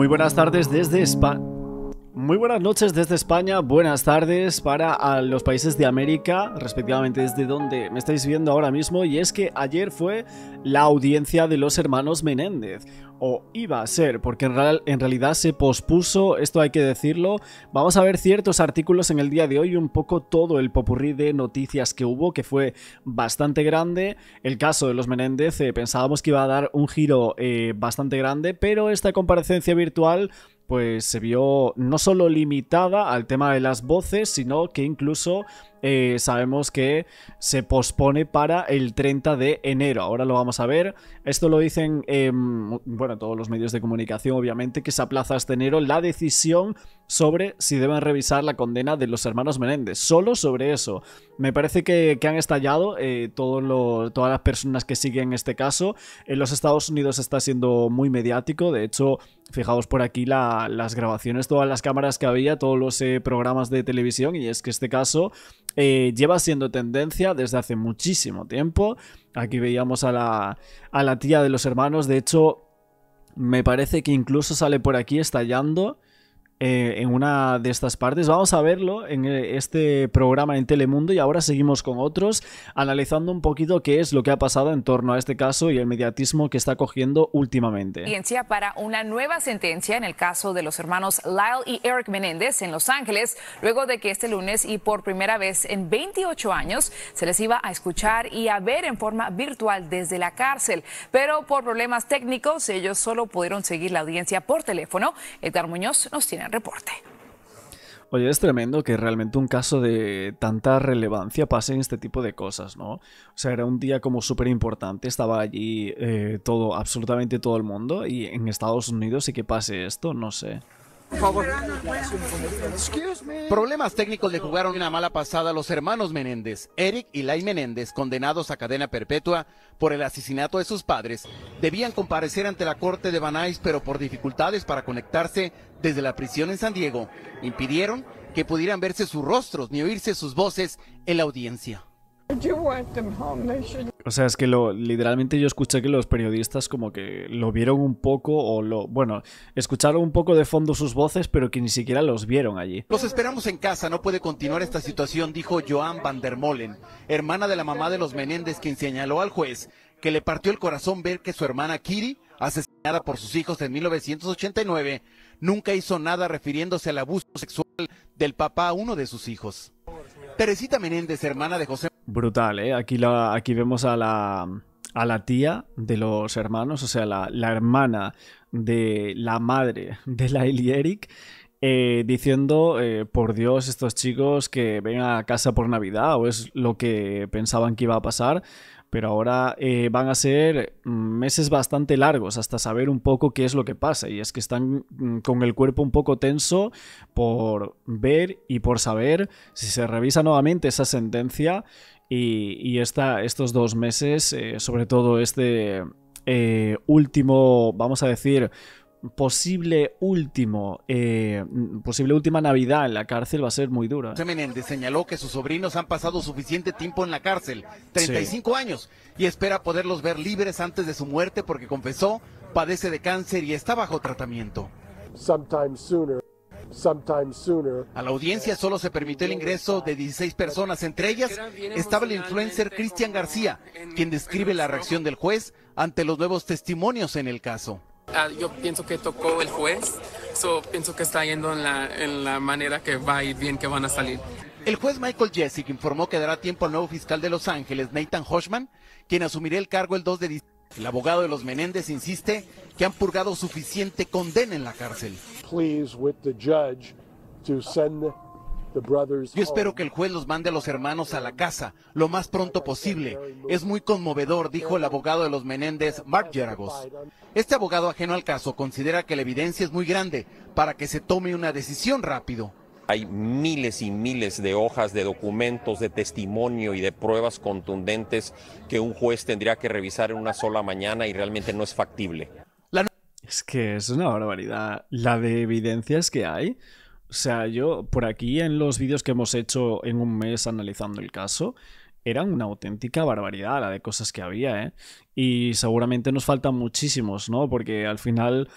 Muy buenas tardes desde España. Muy buenas noches desde España, buenas tardes para los países de América, respectivamente desde donde me estáis viendo ahora mismo, y es que ayer fue la audiencia de los hermanos Menéndez, o iba a ser, porque en, realidad se pospuso, esto hay que decirlo, vamos a ver ciertos artículos en el día de hoy, un poco todo el popurrí de noticias que hubo, que fue bastante grande, el caso de los Menéndez eh, pensábamos que iba a dar un giro eh, bastante grande, pero esta comparecencia virtual pues se vio no solo limitada al tema de las voces, sino que incluso eh, sabemos que se pospone para el 30 de enero. Ahora lo vamos a ver. Esto lo dicen, em, bueno, todos los medios de comunicación, obviamente, que se aplaza hasta enero la decisión sobre si deben revisar la condena de los hermanos Menéndez. Solo sobre eso. Me parece que, han estallado eh, todas las personas que siguen este caso. En los Estados Unidos está siendo muy mediático. De hecho, fijaos por aquí las grabaciones, todas las cámaras que había, todos los eh, programas de televisión. Y es que este caso eh, lleva siendo tendencia desde hace muchísimo tiempo. Aquí veíamos a la tía de los hermanos, de hecho, me parece que incluso sale por aquí estallando eh, en una de estas partes. Vamos a verlo en eh, este programa en Telemundo y ahora seguimos con otros, analizando un poquito qué es lo que ha pasado en torno a este caso y el mediatismo que está cogiendo últimamente. Audiencia para una nueva sentencia en el caso de los hermanos Lyle y Eric Menéndez en Los Ángeles, luego de que este lunes y por primera vez en 28 años se les iba a escuchar y a ver en forma virtual desde la cárcel. Pero por problemas técnicos, ellos solo pudieron seguir la audiencia por teléfono. Edgar Muñoz nos tiene reporte. Oye, es tremendo que realmente un caso de tanta relevancia pase en este tipo de cosas, ¿no? O sea, era un día como súper importante, estaba allí eh, todo, absolutamente todo el mundo, y en Estados Unidos sí que pase esto, no sé. Problemas técnicos le jugaron una mala pasada a los hermanos Menéndez, Eric y Lai Menéndez, condenados a cadena perpetua por el asesinato de sus padres. Debían comparecer ante la corte de Banais, pero por dificultades para conectarse desde la prisión en San Diego, impidieron que pudieran verse sus rostros ni oírse sus voces en la audiencia. O sea, es que lo, literalmente yo escuché que los periodistas como que lo vieron un poco o lo... Bueno, escucharon un poco de fondo sus voces, pero que ni siquiera los vieron allí. Los esperamos en casa, no puede continuar esta situación, dijo Joan van der Molen, hermana de la mamá de los Menéndez, quien señaló al juez que le partió el corazón ver que su hermana Kiri, asesinada por sus hijos en 1989, nunca hizo nada refiriéndose al abuso sexual del papá a uno de sus hijos. Teresita Menéndez, hermana de José brutal, ¿eh? Aquí, aquí vemos a la, tía de los hermanos, o sea, la, hermana de la madre de la y Eric, eh, diciendo, eh, por Dios, estos chicos que vengan a casa por Navidad, o es lo que pensaban que iba a pasar, pero ahora eh, van a ser mm, meses bastante largos hasta saber un poco qué es lo que pasa. Y es que están mm, con el cuerpo un poco tenso por ver y por saber si se revisa nuevamente esa sentencia y, esta, estos dos meses, eh, sobre todo este eh, último, vamos a decir, posible último, eh, mm, posible última Navidad en la cárcel va a ser muy dura. ¿eh? Menéndez señaló que sus sobrinos han pasado suficiente tiempo en la cárcel, 35 años, y espera poderlos ver libres antes de su muerte porque confesó, padece de cáncer y está bajo tratamiento. A la audiencia solo se permitió el ingreso de 16 personas, entre ellas estaba el influencer Cristian García, quien describe la reacción del juez ante los nuevos testimonios en el caso. Ah, yo pienso que tocó el juez, so, pienso que está yendo en la, en la manera que va y bien, que van a salir. El juez Michael Jessic informó que dará tiempo al nuevo fiscal de Los Ángeles, Nathan Hoshman, quien asumirá el cargo el 2 de diciembre. El abogado de los Menéndez insiste que han purgado suficiente condena en la cárcel. Yo espero que el juez los mande a los hermanos a la casa lo más pronto posible. Es muy conmovedor, dijo el abogado de los Menéndez, Mark Geragos. Este abogado ajeno al caso considera que la evidencia es muy grande para que se tome una decisión rápido. Hay miles y miles de hojas de documentos, de testimonio y de pruebas contundentes que un juez tendría que revisar en una sola mañana y realmente no es factible. es que es una barbaridad la de evidencias que hay. O sea, yo por aquí en los vídeos que hemos hecho en un mes analizando el caso, era una auténtica barbaridad la de cosas que había, ¿eh? Y seguramente nos faltan muchísimos, ¿no? Porque al final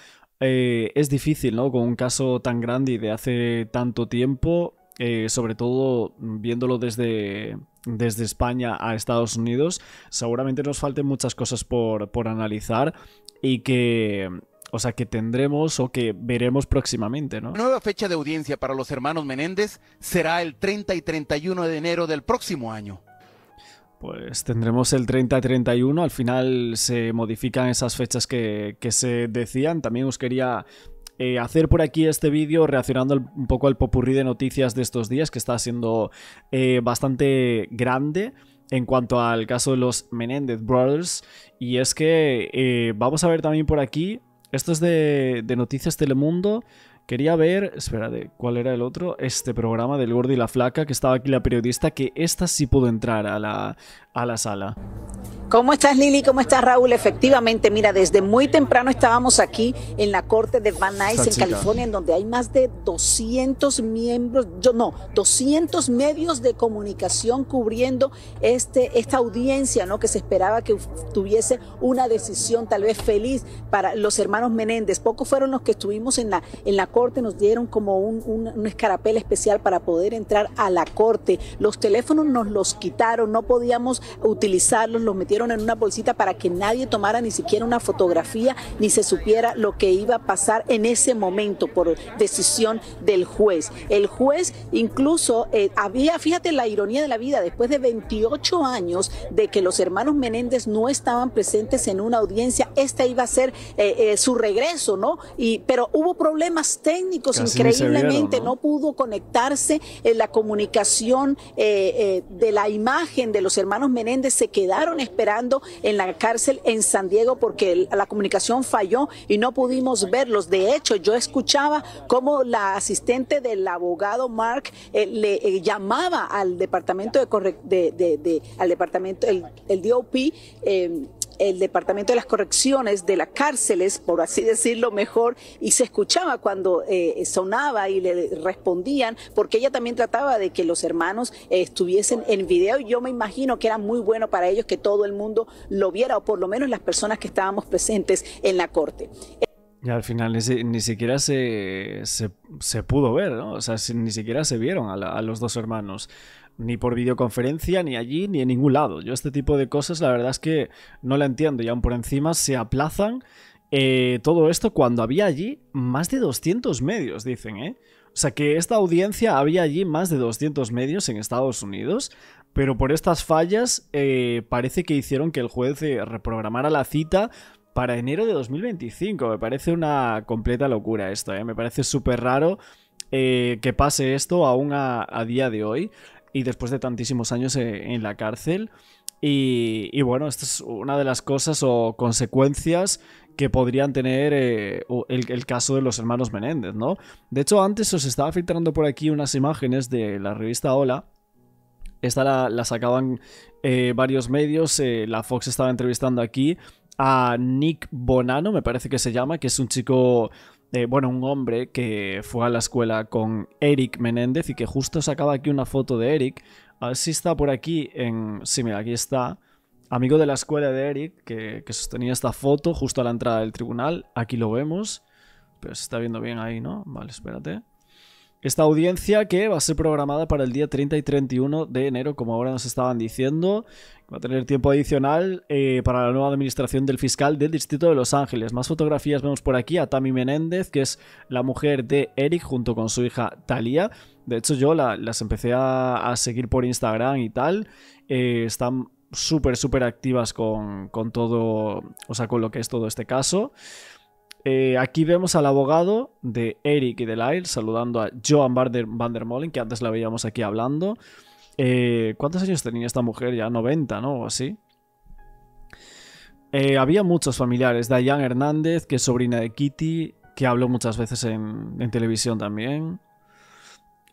eh, es difícil, ¿no? Con un caso tan grande y de hace tanto tiempo, eh, sobre todo viéndolo desde, desde España a Estados Unidos, seguramente nos falten muchas cosas por, analizar y que o sea, que tendremos o que veremos próximamente, ¿no? La nueva fecha de audiencia para los hermanos Menéndez será el 30 y 31 de enero del próximo año pues tendremos el 30-31. Al final se modifican esas fechas que, se decían. También os quería eh, hacer por aquí este vídeo reaccionando un poco al popurrí de noticias de estos días, que está siendo eh, bastante grande en cuanto al caso de los Menéndez Brothers. Y es que eh, vamos a ver también por aquí, esto es de, de Noticias Telemundo, Quería ver, espérate, ¿cuál era el otro? Este programa del gordo y la flaca, que estaba aquí la periodista, que esta sí pudo entrar a la, a la sala. ¿Cómo estás Lili? ¿Cómo estás Raúl? Efectivamente, mira, desde muy temprano estábamos aquí en la corte de Van Nuys en California, en donde hay más de 200 miembros, yo no, 200 medios de comunicación cubriendo este, esta audiencia, ¿no? Que se esperaba que tuviese una decisión tal vez feliz para los hermanos Menéndez. Pocos fueron los que estuvimos en la, en la corte nos dieron como un, escarapel especial para poder entrar a la corte. Los teléfonos nos los quitaron, no podíamos utilizarlos, los metieron en una bolsita para que nadie tomara ni siquiera una fotografía ni se supiera lo que iba a pasar en ese momento por decisión del juez. El juez incluso eh, había, fíjate la ironía de la vida, después de 28 años de que los hermanos Menéndez no estaban presentes en una audiencia, esta iba a ser eh, eh, su regreso, ¿no? Y, pero hubo problemas técnicos, increíblemente ¿no? pudo conectarse en eh, la comunicación eh, eh, de la imagen de los hermanos Menéndez, se quedaron esperando en la cárcel en San Diego porque la comunicación falló y no pudimos verlos. De hecho, yo escuchaba cómo la asistente del abogado Mark le llamaba al departamento de, al departamento, el, el DOP, el Departamento de las Correcciones de las cárceles, por así decirlo mejor, y se escuchaba cuando eh, sonaba y le respondían, porque ella también trataba de que los hermanos eh, estuviesen en video. y Yo me imagino que era muy bueno para ellos que todo el mundo lo viera, o por lo menos las personas que estábamos presentes en la corte. Y al final ni, siquiera se, se, pudo ver, O sea, ni siquiera se vieron a los dos hermanos ni por videoconferencia, ni allí, ni en ningún lado. Yo este tipo de cosas la verdad es que no la entiendo y aún por encima se aplazan eh, todo esto cuando había allí más de 200 medios, dicen, ¿eh? O sea que esta audiencia había allí más de 200 medios en Estados Unidos, pero por estas fallas eh, parece que hicieron que el juez eh, reprogramara la cita para enero de 2025. Me parece una completa locura esto, ¿eh? me parece súper raro que pase esto aún a, día de hoy y después de tantísimos años eh, en la cárcel. Y, bueno, esta es una de las cosas o consecuencias que podrían tener eh, el, caso de los hermanos Menéndez, ¿no? De hecho, antes os estaba filtrando por aquí unas imágenes de la revista Hola. Esta la, sacaban eh, varios medios, la Fox estaba entrevistando aquí a Nick Bonano, me parece que se llama, que es un chico eh, bueno, un hombre que fue a la escuela con Eric Menéndez y que justo sacaba aquí una foto de Eric. A ver si está por aquí en... Sí, mira, aquí está. Amigo de la escuela de Eric, que, que sostenía esta foto justo a la entrada del tribunal. Aquí lo vemos. Pero se está viendo bien ahí, ¿no? Vale, espérate. Esta audiencia que va a ser programada para el día 30 y 31 de enero, como ahora nos estaban diciendo, va a tener tiempo adicional eh, para la nueva administración del fiscal del Distrito de Los Ángeles. Más fotografías vemos por aquí a Tammy Menéndez, que es la mujer de Eric junto con su hija Thalía. De hecho, yo las empecé a, seguir por Instagram y tal. Eh, están súper, súper activas con, con todo, o sea, con lo que es todo este caso. Eh, aquí vemos al abogado de Eric y de Lyle saludando a Joan Van der, Molen, que antes la veíamos aquí hablando. Eh, ¿Cuántos años tenía esta mujer? Ya 90, ¿no? O así. Eh, había muchos familiares. Diane Hernández, que es sobrina de Kitty, que habló muchas veces en, en televisión también.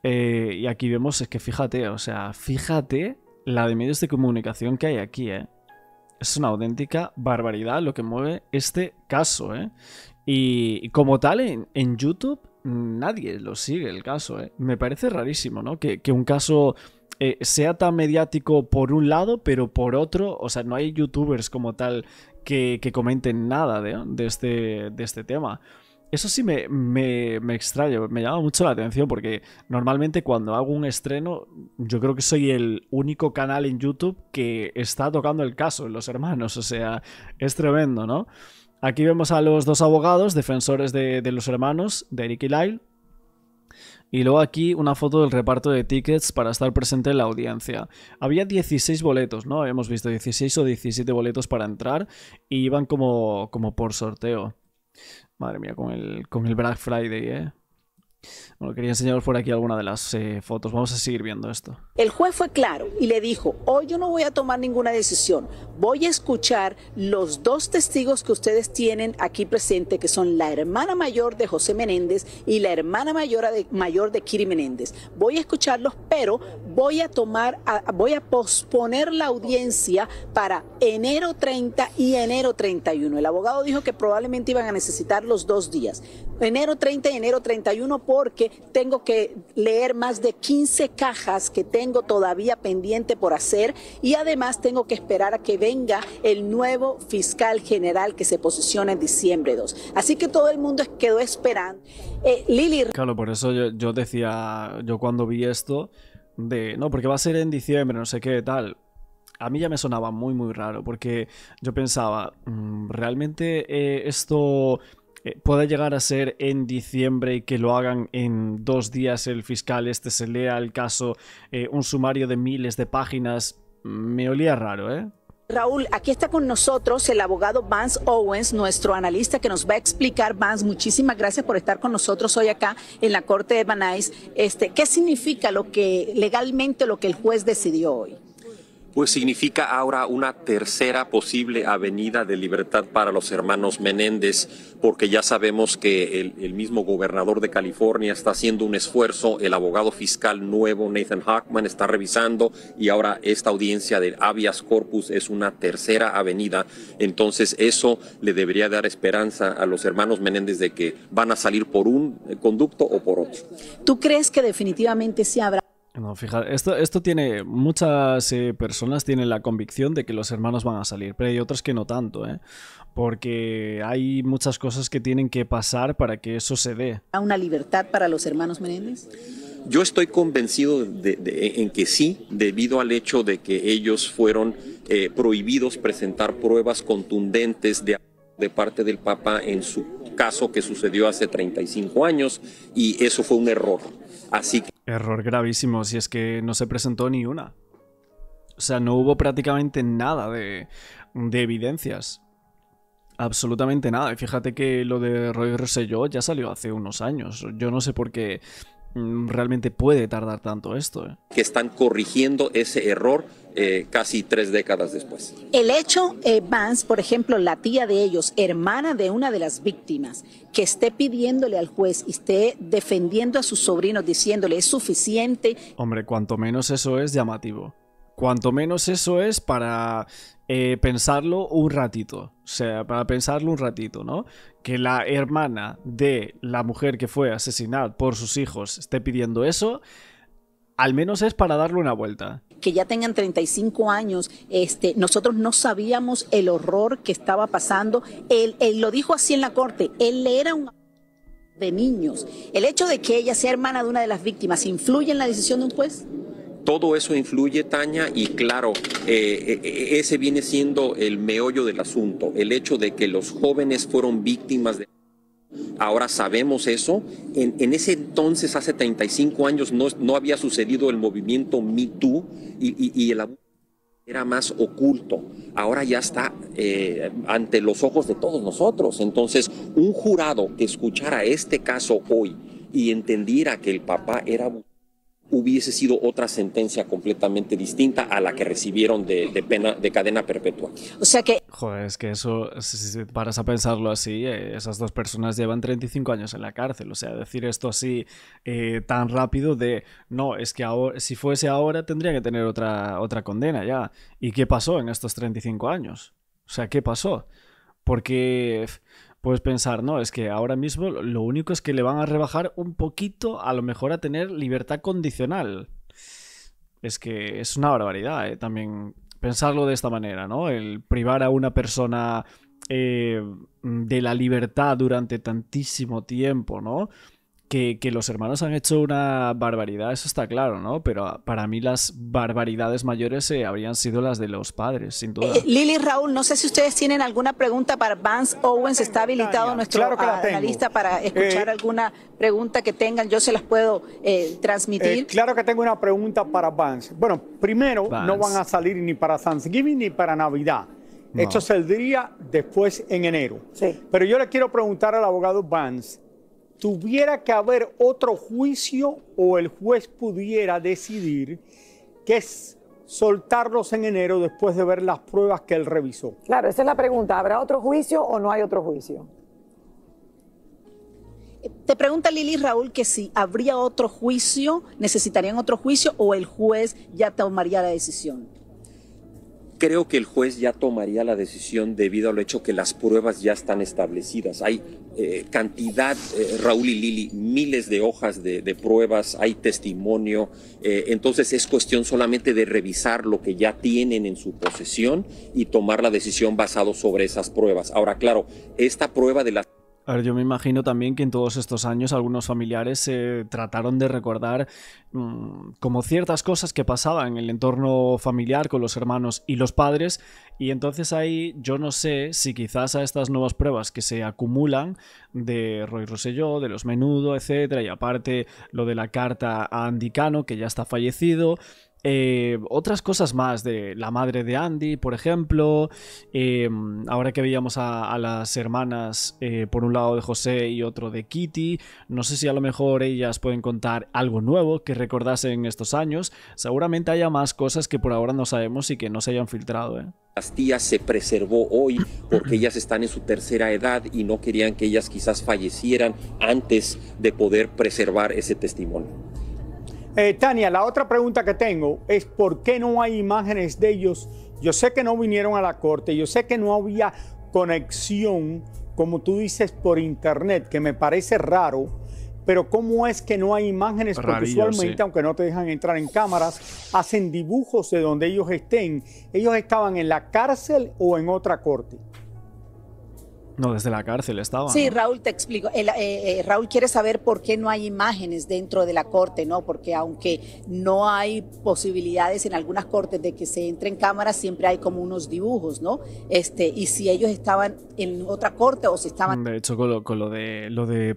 y aquí vemos, es que fíjate, o sea, fíjate la de medios de comunicación que hay aquí, ¿eh? Es una auténtica barbaridad lo que mueve este caso, ¿eh? Y como tal, en, YouTube nadie lo sigue el caso. ¿eh? Me parece rarísimo, ¿no? Que, un caso eh, sea tan mediático por un lado, pero por otro, o sea, no hay youtubers como tal que, comenten nada de, este, de, este, tema. Eso sí me, me, me extraña, me llama mucho la atención porque normalmente cuando hago un estreno yo creo que soy el único canal en YouTube que está tocando el caso los hermanos, o sea, es tremendo, ¿no? Aquí vemos a los dos abogados, defensores de, los hermanos, de Eric y Lyle. Y luego aquí una foto del reparto de tickets para estar presente en la audiencia. Había 16 boletos, ¿no? Habíamos visto 16 o 17 boletos para entrar y iban como, como por sorteo. Madre mía, con el, con el Black Friday, ¿eh? Bueno, quería enseñaros por aquí alguna de las eh, fotos. Vamos a seguir viendo esto. El juez fue claro y le dijo, hoy yo no voy a tomar ninguna decisión. Voy a escuchar los dos testigos que ustedes tienen aquí presente, que son la hermana mayor de José Menéndez y la hermana mayor de, mayor de Kiri Menéndez. Voy a escucharlos, pero voy a tomar, voy a posponer la audiencia para enero 30 y enero 31. El abogado dijo que probablemente iban a necesitar los dos días enero 30 y enero 31 porque tengo que leer más de 15 cajas que tengo todavía pendiente por hacer y además tengo que esperar a que venga el nuevo fiscal general que se posiciona en diciembre 2. Así que todo el mundo quedó esperando. Eh, Lili... Claro, por eso yo, decía, yo cuando vi esto, de, no, porque va a ser en diciembre, no sé qué, tal a mí ya me sonaba muy muy raro porque yo pensaba, mm, ¿realmente eh, esto eh, ¿Puede llegar a ser en diciembre y que lo hagan en dos días el fiscal, este se lea el caso, eh, un sumario de miles de páginas, mm, me olía raro, ¿eh? Raúl, aquí está con nosotros el abogado Vance Owens, nuestro analista que nos va a explicar. Vance, muchísimas gracias por estar con nosotros hoy acá en la Corte de Banais. Este, ¿Qué significa lo que legalmente lo que el juez decidió hoy? Pues significa ahora una tercera posible avenida de libertad para los hermanos Menéndez, porque ya sabemos que el, mismo gobernador de California está haciendo un esfuerzo, el abogado fiscal nuevo Nathan Hockman está revisando y ahora esta audiencia del habeas corpus es una tercera avenida. Entonces eso le debería dar esperanza a los hermanos Menéndez de que van a salir por un conducto o por otro. ¿Tú crees que definitivamente sí habrá? No, fíjate, esto, esto tiene. Muchas eh, personas tienen la convicción de que los hermanos van a salir, pero hay otras que no tanto, ¿eh? Porque hay muchas cosas que tienen que pasar para que eso se dé. ¿A una libertad para los hermanos Menéndez? Yo estoy convencido de, en que sí, debido al hecho de que ellos fueron eh, prohibidos presentar pruebas contundentes de, de parte del Papa en su caso que sucedió hace 35 años y eso fue un error. Así que Error gravísimo, si es que no se presentó ni una. O sea, no hubo prácticamente nada de, de evidencias. Absolutamente nada. Y fíjate que lo de Roy Rosselló ya salió hace unos años. Yo no sé por qué Mm, realmente puede tardar tanto esto. ¿eh? Que están corrigiendo ese error eh, casi tres décadas después. El hecho, Vance, eh, por ejemplo, la tía de ellos, hermana de una de las víctimas, que esté pidiéndole al juez y esté defendiendo a sus sobrinos, diciéndole es suficiente. Hombre, cuanto menos eso es llamativo. Cuanto menos eso es para eh, pensarlo un ratito. O sea, para pensarlo un ratito, ¿no? Que la hermana de la mujer que fue asesinada por sus hijos esté pidiendo eso, al menos es para darle una vuelta que ya tengan 35 años, este, nosotros no sabíamos el horror que estaba pasando. Él, él, lo dijo así en la corte, él era un de niños. El hecho de que ella sea hermana de una de las víctimas influye en la decisión de un juez. Todo eso influye, Tania, y claro, eh, eh, ese viene siendo el meollo del asunto, el hecho de que los jóvenes fueron víctimas de... Ahora sabemos eso. En, ese entonces, hace 35 años, no, había sucedido el movimiento Me y, el abuso era más oculto. Ahora ya está eh, ante los ojos de todos nosotros. Entonces, un jurado que escuchara este caso hoy y entendiera que el papá era abuso, hubiese sido otra sentencia completamente distinta a la que recibieron de, pena de cadena perpetua. O sea que... Joder, es que eso, si paras a pensarlo así, eh, esas dos personas llevan 35 años en la cárcel. O sea, decir esto así eh, tan rápido de, no, es que ahora, si fuese ahora tendría que tener otra, otra condena ya. ¿Y qué pasó en estos 35 años? O sea, ¿qué pasó? Porque puedes pensar, no, es que ahora mismo lo único es que le van a rebajar un poquito, a lo mejor a tener libertad condicional. Es que es una barbaridad, ¿eh? También pensarlo de esta manera, ¿no? El privar a una persona eh, de la libertad durante tantísimo tiempo, ¿no? que, los hermanos han hecho una barbaridad, eso está claro, ¿no? Pero ah, para mí las barbaridades mayores se eh, habrían sido las de los padres, sin duda. Eh, eh, Lili Raúl, no sé si ustedes tienen alguna pregunta para Vance Owens, está habilitado nuestro claro ah, para escuchar alguna pregunta que tengan, yo se las puedo transmitir. claro que tengo una pregunta para Vance. Bueno, primero, no van a salir ni para Thanksgiving ni para Navidad. Esto saldría después en enero. Pero yo le quiero preguntar al abogado Vance tuviera que haber otro juicio o el juez pudiera decidir que es soltarlos en enero después de ver las pruebas que él revisó. Claro, esa es la pregunta. ¿Habrá otro juicio o no hay otro juicio? Te pregunta Lili Raúl que si habría otro juicio, necesitarían otro juicio o el juez ya tomaría la decisión creo que el juez ya tomaría la decisión debido al hecho que las pruebas ya están establecidas. Hay eh, cantidad, eh, Raúl y Lili, miles de hojas de, pruebas, hay testimonio, eh, entonces es cuestión solamente de revisar lo que ya tienen en su posesión y tomar la decisión basado sobre esas pruebas. Ahora, claro, esta prueba de las... A ver, yo me imagino también que en todos estos años algunos familiares se trataron de recordar mm, como ciertas cosas que pasaban en el entorno familiar con los hermanos y los padres y entonces ahí yo no sé si quizás a estas nuevas pruebas que se acumulan de Roy Rosselló, de los menudo, etcétera, y aparte lo de la carta a Andicano, que ya está fallecido, eh, otras cosas más de la madre de Andy, por ejemplo. Em, ahora que veíamos a, las hermanas, eh, por un lado de José y otro de Kitty, no sé si a lo mejor ellas pueden contar algo nuevo que recordasen estos años. Seguramente haya más cosas que por ahora no sabemos y que no se hayan filtrado. ¿eh? Las tías se preservó hoy porque ellas están en su tercera edad y no querían que ellas quizás fallecieran antes de poder preservar ese testimonio. Eh, Tania, la otra pregunta que tengo es por qué no hay imágenes de ellos. Yo sé que no vinieron a la corte, yo sé que no había conexión, como tú dices, por internet, que me parece raro, pero ¿cómo es que no hay imágenes? Porque usualmente, aunque no te dejan entrar en cámaras, hacen dibujos de donde ellos estén. ¿Ellos estaban en la cárcel o en otra corte? No, desde la cárcel estaba. Sí, Raúl, te explico. Eh, eh, Raúl quiere saber por qué no hay imágenes dentro de la corte, ¿no? Porque aunque no hay posibilidades en algunas cortes de que se entre en cámaras, siempre hay como unos dibujos, ¿no? Este, y si ellos estaban en otra corte o si estaban. De hecho, con lo, de lo de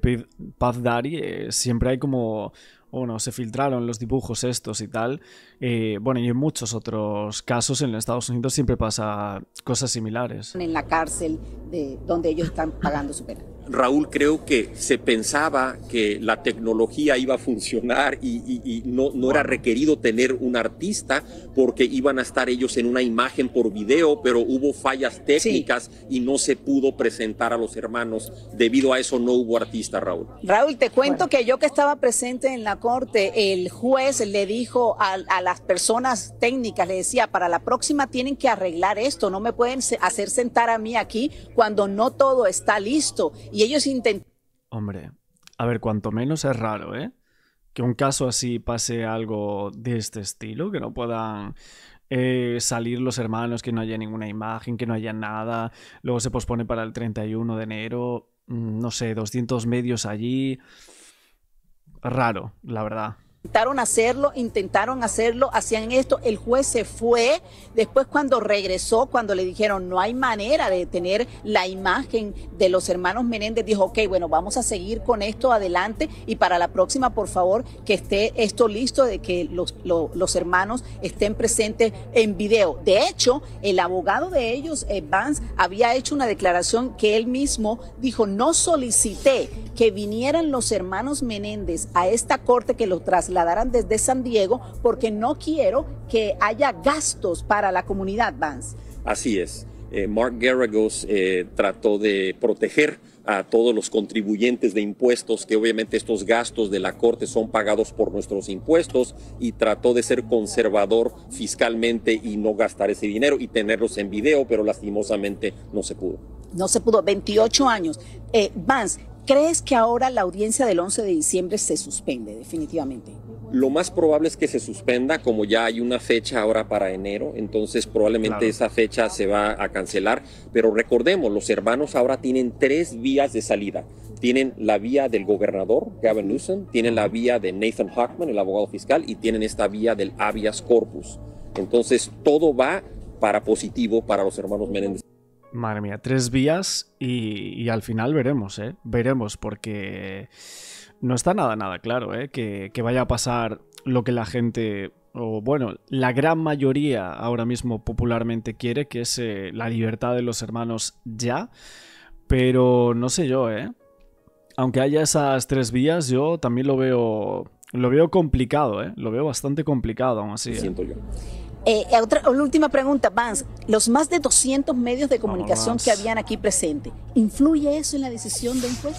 Paz Dari, eh, siempre hay como bueno, se filtraron los dibujos estos y tal. Eh, bueno, y en muchos otros casos en Estados Unidos siempre pasa cosas similares. En la cárcel de donde ellos están pagando su pena. Raúl, creo que se pensaba que la tecnología iba a funcionar y, no, no, era requerido tener un artista porque iban a estar ellos en una imagen por video, pero hubo fallas técnicas y no se pudo presentar a los hermanos. Debido a eso no hubo artista, Raúl. Raúl, te cuento que yo que estaba presente en la corte, el juez le dijo a, a las personas técnicas, le decía, para la próxima tienen que arreglar esto, no me pueden hacer sentar a mí aquí cuando no todo está listo y ellos intentan... Hombre, a ver, cuanto menos es raro, ¿eh? Que un caso así pase algo de este estilo, que no puedan eh, salir los hermanos, que no haya ninguna imagen, que no haya nada, luego se pospone para el 31 de enero, mm, no sé, 200 medios allí. Raro, la verdad. Intentaron hacerlo, intentaron hacerlo, hacían esto, el juez se fue, después cuando regresó, cuando le dijeron no hay manera de tener la imagen de los hermanos Menéndez, dijo, ok, bueno, vamos a seguir con esto adelante y para la próxima, por favor, que esté esto listo, de que los, hermanos estén presentes en video. De hecho, el abogado de ellos, eh, Vance, había hecho una declaración que él mismo dijo, no solicité que vinieran los hermanos Menéndez a esta corte que los trasladó, la darán desde San Diego porque no quiero que haya gastos para la comunidad Vance. Así es. Eh, Mark Garagos eh, trató de proteger a todos los contribuyentes de impuestos, que obviamente estos gastos de la Corte son pagados por nuestros impuestos, y trató de ser conservador fiscalmente y no gastar ese dinero y tenerlos en video, pero lastimosamente no se pudo. No se pudo, 28 años. Eh, Vance, ¿Crees que ahora la audiencia del 11 de diciembre se suspende definitivamente? Lo más probable es que se suspenda, como ya hay una fecha ahora para enero, entonces probablemente esa fecha se va a cancelar. Pero recordemos, los hermanos ahora tienen tres vías de salida. Tienen la vía del gobernador, Gavin Newsom, tienen la vía de Nathan Huckman, el abogado fiscal, y tienen esta vía del habeas corpus. Entonces todo va para positivo para los hermanos Menéndez. Madre mía, tres vías y, al final veremos, ¿eh? Veremos, porque no está nada, nada claro, ¿eh? Que, vaya a pasar lo que la gente, o bueno, la gran mayoría ahora mismo popularmente quiere, que es eh, la libertad de los hermanos ya. Pero no sé yo, ¿eh? Aunque haya esas tres vías, yo también lo veo, lo veo complicado, ¿eh? Lo veo bastante complicado aún así. Lo ¿eh? Siento yo. Eh, eh, otra, una última pregunta, Vance. Los más de 200 medios de comunicación que habían aquí presentes, ¿influye eso en la decisión de un juez?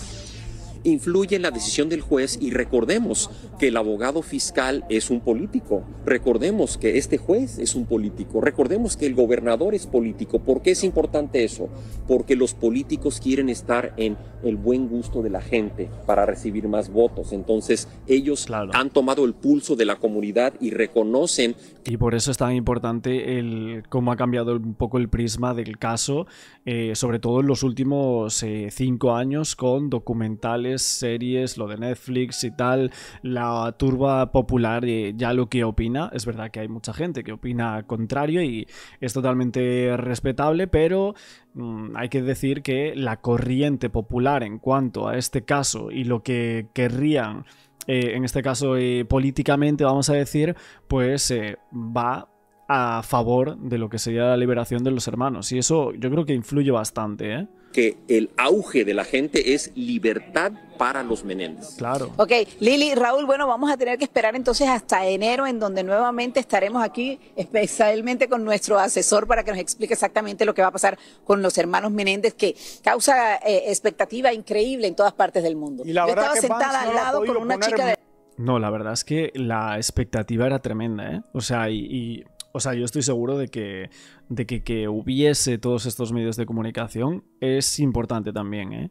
influye en la decisión del juez y recordemos que el abogado fiscal es un político, recordemos que este juez es un político, recordemos que el gobernador es político. ¿Por qué es importante eso? Porque los políticos quieren estar en el buen gusto de la gente para recibir más votos. Entonces ellos han tomado el pulso de la comunidad y reconocen. Y por eso es tan importante el cómo ha cambiado un poco el prisma del caso, eh, sobre todo en los últimos eh, cinco años con documentales series, lo de Netflix y tal, la turba popular eh, ya lo que opina. Es verdad que hay mucha gente que opina contrario y es totalmente respetable, pero mm, hay que decir que la corriente popular en cuanto a este caso y lo que querrían... Eh, en este caso eh, políticamente, vamos a decir, pues va a favor de lo que sería la liberación de los hermanos. Y eso yo creo que influye bastante, ¿eh? que el auge de la gente es libertad para los Menéndez. Claro. Ok, Lili, Raúl, bueno, vamos a tener que esperar entonces hasta enero, en donde nuevamente estaremos aquí, especialmente con nuestro asesor, para que nos explique exactamente lo que va a pasar con los hermanos Menéndez, que causa eh, expectativa increíble en todas partes del mundo. Yo estaba sentada al lado no con una de. No, la verdad es que la expectativa era tremenda, ¿eh? O sea, y o sea, yo estoy seguro de que, de que, que hubiese todos estos medios de comunicación es importante también, ¿eh?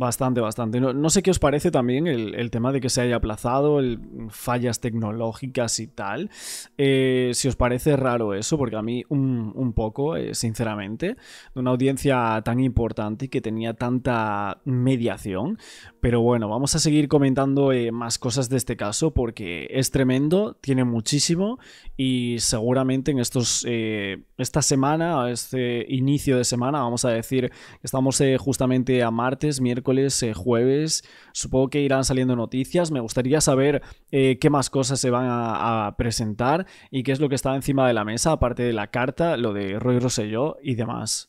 Bastante, bastante. No, sé qué os parece también el, el, tema de que se haya aplazado, el, fallas tecnológicas y tal. Eh, si os parece raro eso, porque a mí un, poco, eh, sinceramente, de una audiencia tan importante y que tenía tanta mediación. Pero bueno, vamos a seguir comentando eh, más cosas de este caso porque es tremendo, tiene muchísimo y seguramente en estos, esta semana, este inicio de semana, vamos a decir, estamos justamente a martes, miércoles, eh, jueves. Supongo que irán saliendo noticias. Me gustaría saber eh, qué más cosas se van a, a, presentar y qué es lo que está encima de la mesa, aparte de la carta, lo de Roy Rosselló y demás.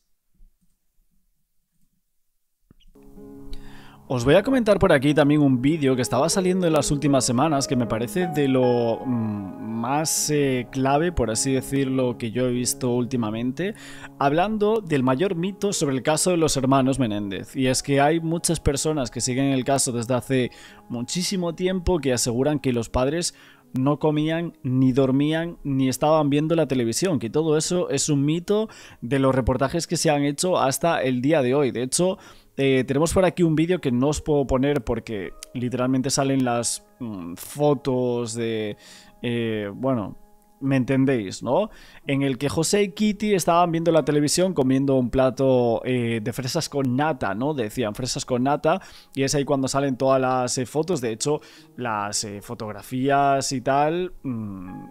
Os voy a comentar por aquí también un vídeo que estaba saliendo en las últimas semanas que me parece de lo mm, más eh, clave, por así decirlo, que yo he visto últimamente, hablando del mayor mito sobre el caso de los hermanos Menéndez. Y es que hay muchas personas que siguen el caso desde hace muchísimo tiempo que aseguran que los padres no comían, ni dormían, ni estaban viendo la televisión, que todo eso es un mito de los reportajes que se han hecho hasta el día de hoy. De hecho, eh, tenemos por aquí un vídeo que no os puedo poner porque literalmente salen las mm, fotos de... Eh, bueno, me entendéis, ¿no? En el que José y Kitty estaban viendo la televisión comiendo un plato eh, de fresas con nata, ¿no? Decían fresas con nata y es ahí cuando salen todas las fotos, de hecho, las fotografías y tal, mm,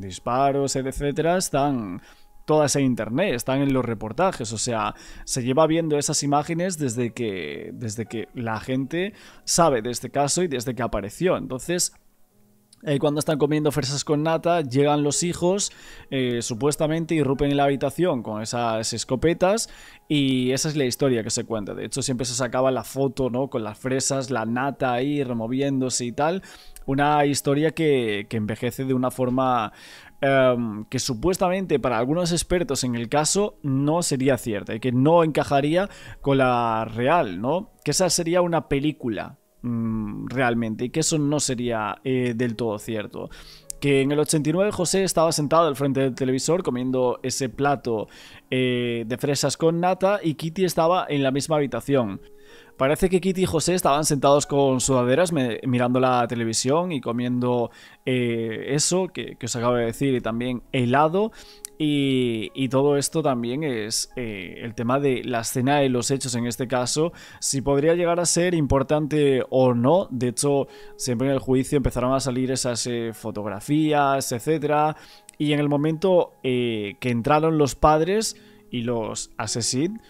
disparos, etcétera, están Toda esa internet, están en los reportajes, o sea, se lleva viendo esas imágenes desde que, desde que la gente sabe de este caso y desde que apareció. Entonces, eh, cuando están comiendo fresas con nata, llegan los hijos, eh, supuestamente irrumpen en la habitación con esas escopetas y esa es la historia que se cuenta. De hecho, siempre se sacaba la foto, ¿no? Con las fresas, la nata ahí removiéndose y tal. Una historia que, que envejece de una forma Em, que supuestamente para algunos expertos en el caso no sería cierta y que no encajaría con la real, ¿no? Que esa sería una película mm, realmente y que eso no sería eh, del todo cierto que en el 89 José estaba sentado al frente del televisor comiendo ese plato eh, de fresas con nata y Kitty estaba en la misma habitación. Parece que Kitty y José estaban sentados con sudaderas mirando la televisión y comiendo eh, eso que, os acabo de decir y también helado. Y, todo esto también es eh, el tema de la escena de los hechos en este caso, si podría llegar a ser importante o no. De hecho, siempre en el juicio empezaron a salir esas eh, fotografías, etcétera. Y en el momento que entraron los padres y los asesinos,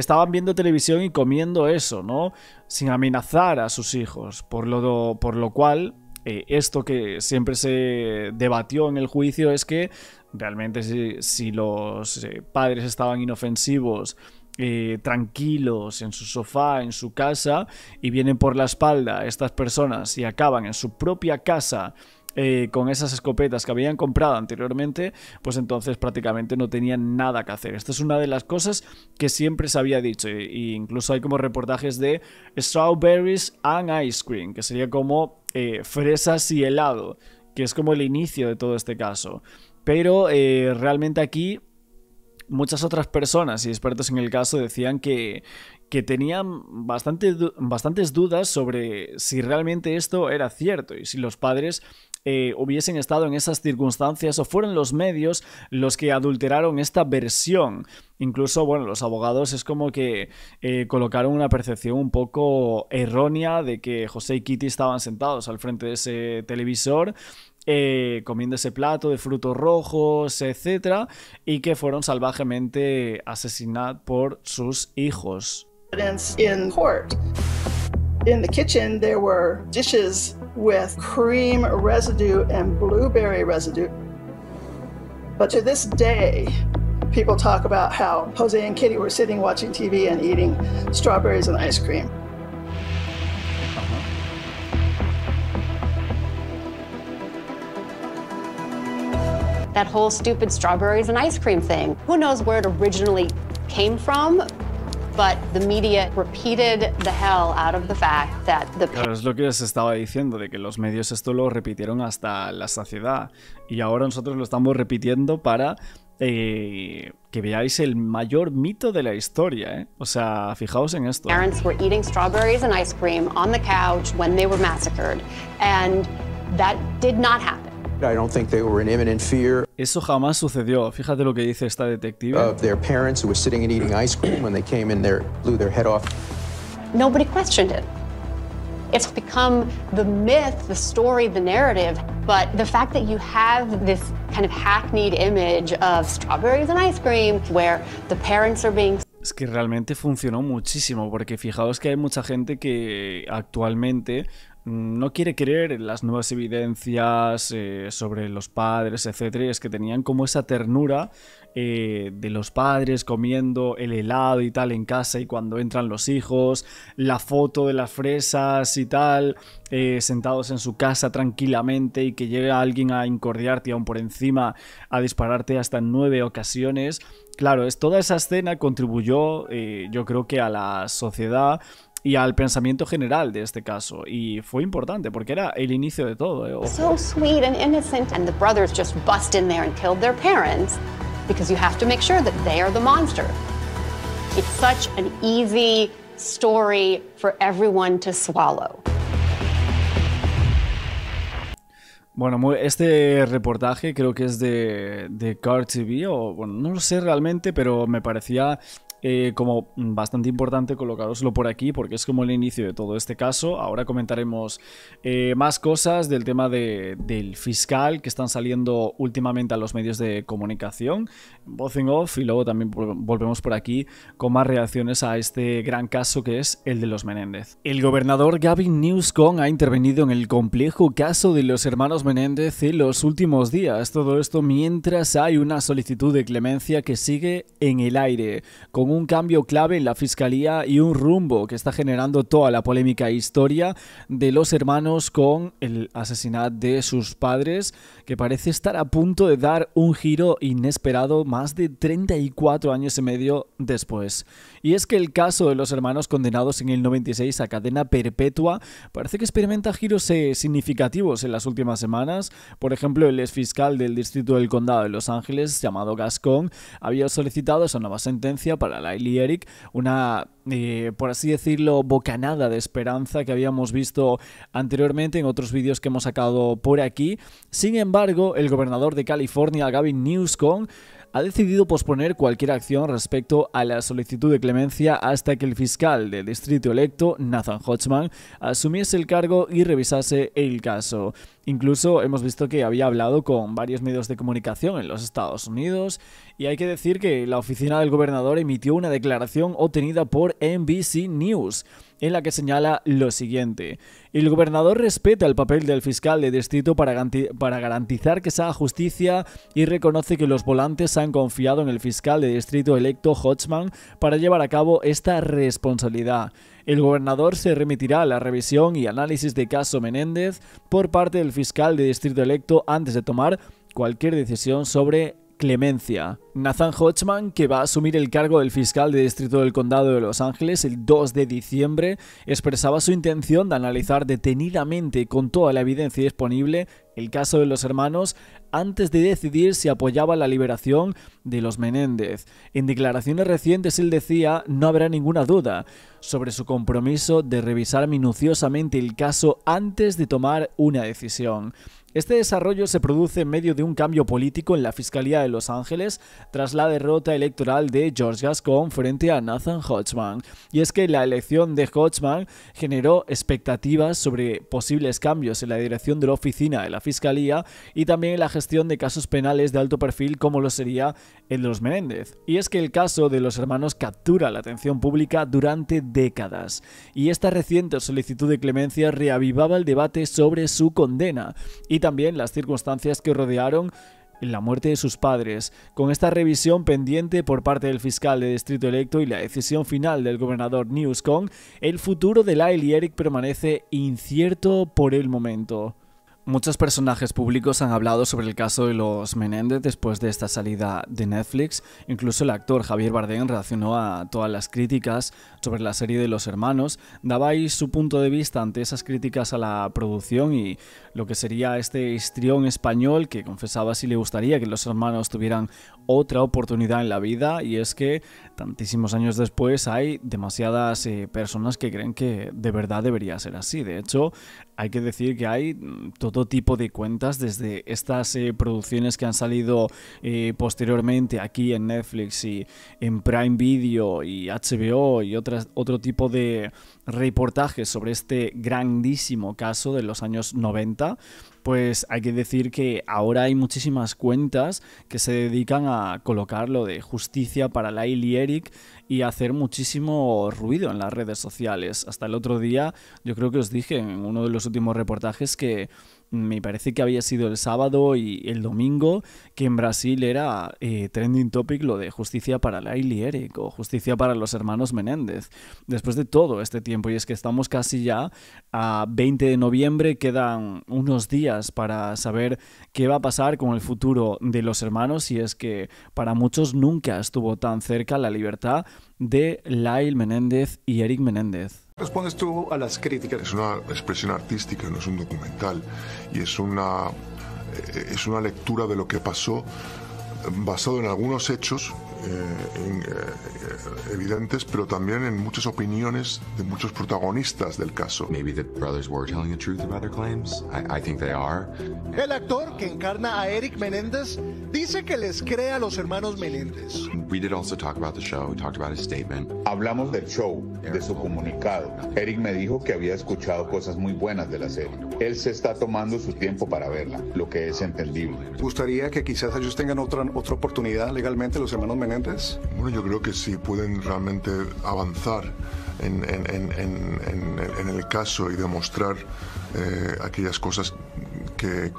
estaban viendo televisión y comiendo eso, ¿no? Sin amenazar a sus hijos, por lo, por lo cual eh, esto que siempre se debatió en el juicio es que realmente si, los eh, padres estaban inofensivos, eh, tranquilos en su sofá, en su casa, y vienen por la espalda estas personas y acaban en su propia casa eh, con esas escopetas que habían comprado anteriormente, pues entonces prácticamente no tenían nada que hacer. Esta es una de las cosas que siempre se había dicho, incluso hay como reportajes de Strawberries and Ice Cream, que sería como eh, fresas y helado, que es como el inicio de todo este caso. Pero eh, realmente aquí muchas otras personas y expertos en el caso decían que, que tenían bastantes dudas sobre si realmente esto era cierto y si los padres eh, hubiesen estado en esas circunstancias o fueron los medios los que adulteraron esta versión. Incluso, bueno, los abogados es como que eh, colocaron una percepción un poco errónea de que José y Kitty estaban sentados al frente de ese televisor eh, comiendo ese plato de frutos rojos, etcétera, y que fueron salvajemente asesinados por sus hijos. the kitchen with cream residue and blueberry residue. But to this day, people talk about how Jose and Kitty were sitting watching TV and eating strawberries and ice cream. That whole stupid strawberries and ice cream thing. Who knows where it originally came from? But the media repeated the hell out of the fact that the... es lo que os estaba diciendo, de que los medios esto lo repitieron hasta la saciedad. Y ahora nosotros lo estamos repitiendo para eh, que veáis el mayor mito de la historia, ¿eh? O sea, fijaos en esto. Parents were eating strawberries and ice cream on the couch when they were massacred, and that did not happen. I don't think they were in imminent fear. Eso jamás sucedió. Fíjate lo que dice esta detective. Of their parents who were sitting and eating ice cream when they came in there, blew their head off. Nobody questioned it. It's become the myth, the story, the narrative. But the fact that you have this kind of hackneyed image of strawberries and ice cream where the parents are being Es que realmente funcionó muchísimo, porque fijaos que hay mucha gente que actualmente no quiere creer las nuevas evidencias eh, sobre los padres, etcétera, es que tenían como esa ternura eh, de los padres comiendo el helado y tal en casa y cuando entran los hijos, la foto de las fresas y tal, eh, sentados en su casa tranquilamente y que llega alguien a incordiarte aún por encima, a dispararte hasta en nueve ocasiones. Claro, es, toda esa escena contribuyó, yo creo que a la sociedad y al pensamiento general de este caso. Y fue importante porque era el inicio de todo. ¿eh? So sweet and innocent, and the brothers just bust in there and killed their parents because you have to make sure that they are the monster. It's such an easy story for everyone to swallow. Bueno, este reportaje creo que es de, de Car TV, o bueno, no lo sé realmente, pero me parecía eh, como bastante importante colocaroslo por aquí porque es como el inicio de todo este caso. Ahora comentaremos eh, más cosas del tema del fiscal que están saliendo últimamente a los medios de comunicación, voz off, y luego también volvemos por aquí con más reacciones a este gran caso que es el de los Menéndez. El gobernador Gavin Newsom ha intervenido en el complejo caso de los hermanos Menéndez en los últimos días. Todo esto mientras hay una solicitud de clemencia que sigue en el aire, con un cambio clave en la fiscalía y un rumbo que está generando toda la polémica e historia de los hermanos con el asesinato de sus padres, que parece estar a punto de dar un giro inesperado más de 34 años y medio después. Y es que el caso de los hermanos condenados en el 96 a cadena perpetua parece que experimenta giros eh, significativos en las últimas semanas. Por ejemplo, el fiscal del Distrito del Condado de Los Ángeles, llamado Gascon, había solicitado esa nueva sentencia para Lyle Eric, una eh, por así decirlo, bocanada de esperanza que habíamos visto anteriormente en otros vídeos que hemos sacado por aquí. Sin embargo, el gobernador de California, Gavin Newsom, ha decidido posponer cualquier acción respecto a la solicitud de clemencia hasta que el fiscal del distrito electo, Nathan Hodgman, asumiese el cargo y revisase el caso. Incluso hemos visto que había hablado con varios medios de comunicación en los Estados Unidos y hay que decir que la oficina del gobernador emitió una declaración obtenida por NBC News en la que señala lo siguiente. El gobernador respeta el papel del fiscal de distrito para, garantizar que se haga justicia y reconoce que los volantes han confiado en el fiscal de distrito electo Hodgman para llevar a cabo esta responsabilidad. El gobernador se remitirá a la revisión y análisis de caso Menéndez por parte del fiscal de distrito electo antes de tomar cualquier decisión sobre clemencia. Nathan Hochman, que va a asumir el cargo del fiscal de distrito del condado de Los Ángeles el 2 de diciembre, expresaba su intención de analizar detenidamente con toda la evidencia disponible el caso de los hermanos antes de decidir si apoyaba la liberación de los Menéndez. En declaraciones recientes él decía, no habrá ninguna duda sobre su compromiso de revisar minuciosamente el caso antes de tomar una decisión. Este desarrollo se produce en medio de un cambio político en la Fiscalía de Los Ángeles tras la derrota electoral de George Gascon frente a Nathan Hodgman. Y es que la elección de Hodgman generó expectativas sobre posibles cambios en la dirección de la oficina de la Fiscalía y también en la gestión de casos penales de alto perfil como lo sería el de los Menéndez. Y es que el caso de los hermanos captura la atención pública durante décadas y esta reciente solicitud de clemencia reavivaba el debate sobre su condena y también las circunstancias que rodearon la muerte de sus padres, con esta revisión pendiente por parte del fiscal de distrito electo y la decisión final del gobernador Kong, el futuro de Lyle y Eric permanece incierto por el momento. Muchos personajes públicos han hablado sobre el caso de los Menéndez después de esta salida de Netflix. Incluso el actor Javier Bardem reaccionó a todas las críticas sobre la serie de los hermanos. Daba ahí su punto de vista ante esas críticas a la producción y lo que sería este histrión español que confesaba si le gustaría que los hermanos tuvieran otra oportunidad en la vida y es que tantísimos años después hay demasiadas eh, personas que creen que de verdad debería ser así. De hecho, hay que decir que hay mm, todo tipo de cuentas desde estas eh, producciones que han salido eh, posteriormente aquí en Netflix y en Prime Video y HBO y otras, otro tipo de reportajes sobre este grandísimo caso de los años 90 pues hay que decir que ahora hay muchísimas cuentas que se dedican a colocar lo de justicia para Lyle y Eric y hacer muchísimo ruido en las redes sociales. Hasta el otro día, yo creo que os dije en uno de los últimos reportajes que me parece que había sido el sábado y el domingo, que en Brasil era eh, trending topic lo de justicia para y Eric o justicia para los hermanos Menéndez. Después de todo este tiempo, y es que estamos casi ya a 20 de noviembre, quedan unos días para saber qué va a pasar con el futuro de los hermanos, y es que para muchos nunca estuvo tan cerca la libertad de Lail Menéndez y Eric Menéndez. Respondes tú a las críticas. Es una expresión artística, no es un documental. Y es una, eh, es una lectura de lo que pasó basado en algunos hechos eh, eh, evidentes, pero también en muchas opiniones de muchos protagonistas del caso. El actor que encarna a Eric Menéndez dice que les cree a los hermanos Menéndez. Hablamos del show, de su comunicado. Eric me dijo que había escuchado cosas muy buenas de la serie. Él se está tomando su tiempo para verla, lo que es entendible. Gustaría que quizás ellos tengan otra otra oportunidad legalmente los hermanos Menéndez bueno, yo creo que si pueden realmente avanzar en, el caso y demostrar eh, aquellas cosas que,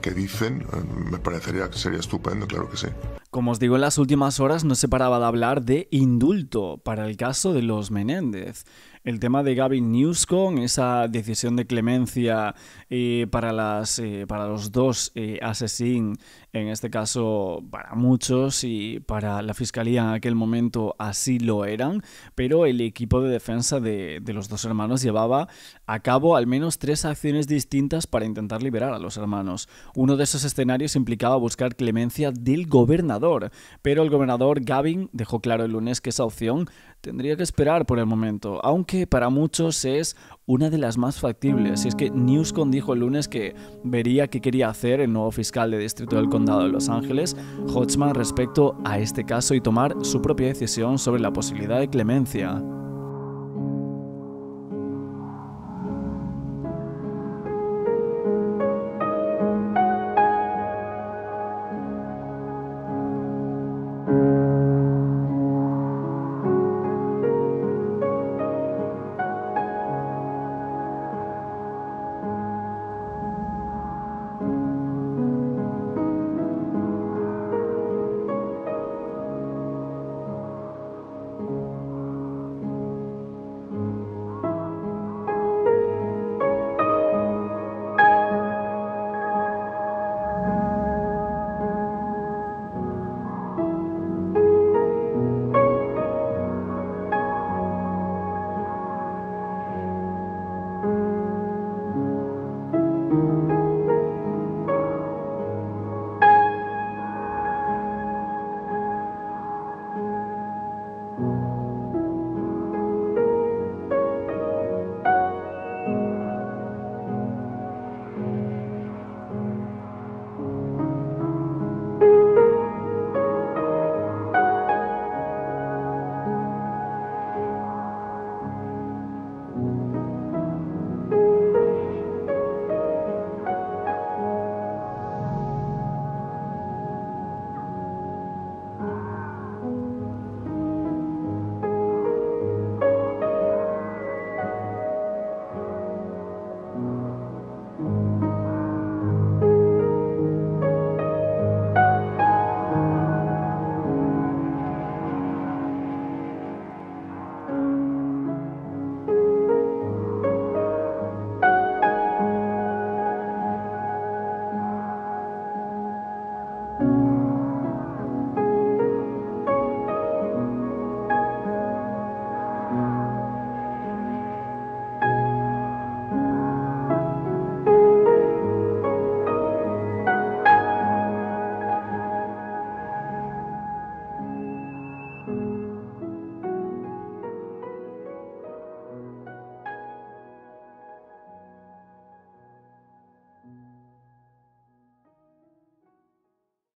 que dicen, eh, me parecería que sería estupendo, claro que sí. Como os digo, en las últimas horas no se paraba de hablar de indulto para el caso de los Menéndez el tema de Gavin News esa decisión de clemencia eh, para, las, eh, para los dos eh, asesin, asesinos, en este caso para muchos y para la fiscalía en aquel momento así lo eran, pero el equipo de defensa de, de los dos hermanos llevaba a cabo al menos tres acciones distintas para intentar liberar a los hermanos. Uno de esos escenarios implicaba buscar clemencia del gobernador, pero el gobernador Gavin dejó claro el lunes que esa opción Tendría que esperar por el momento, aunque para muchos es una de las más factibles. Y es que Newscon dijo el lunes que vería qué quería hacer el nuevo fiscal de distrito del condado de Los Ángeles, Hodgman, respecto a este caso y tomar su propia decisión sobre la posibilidad de clemencia.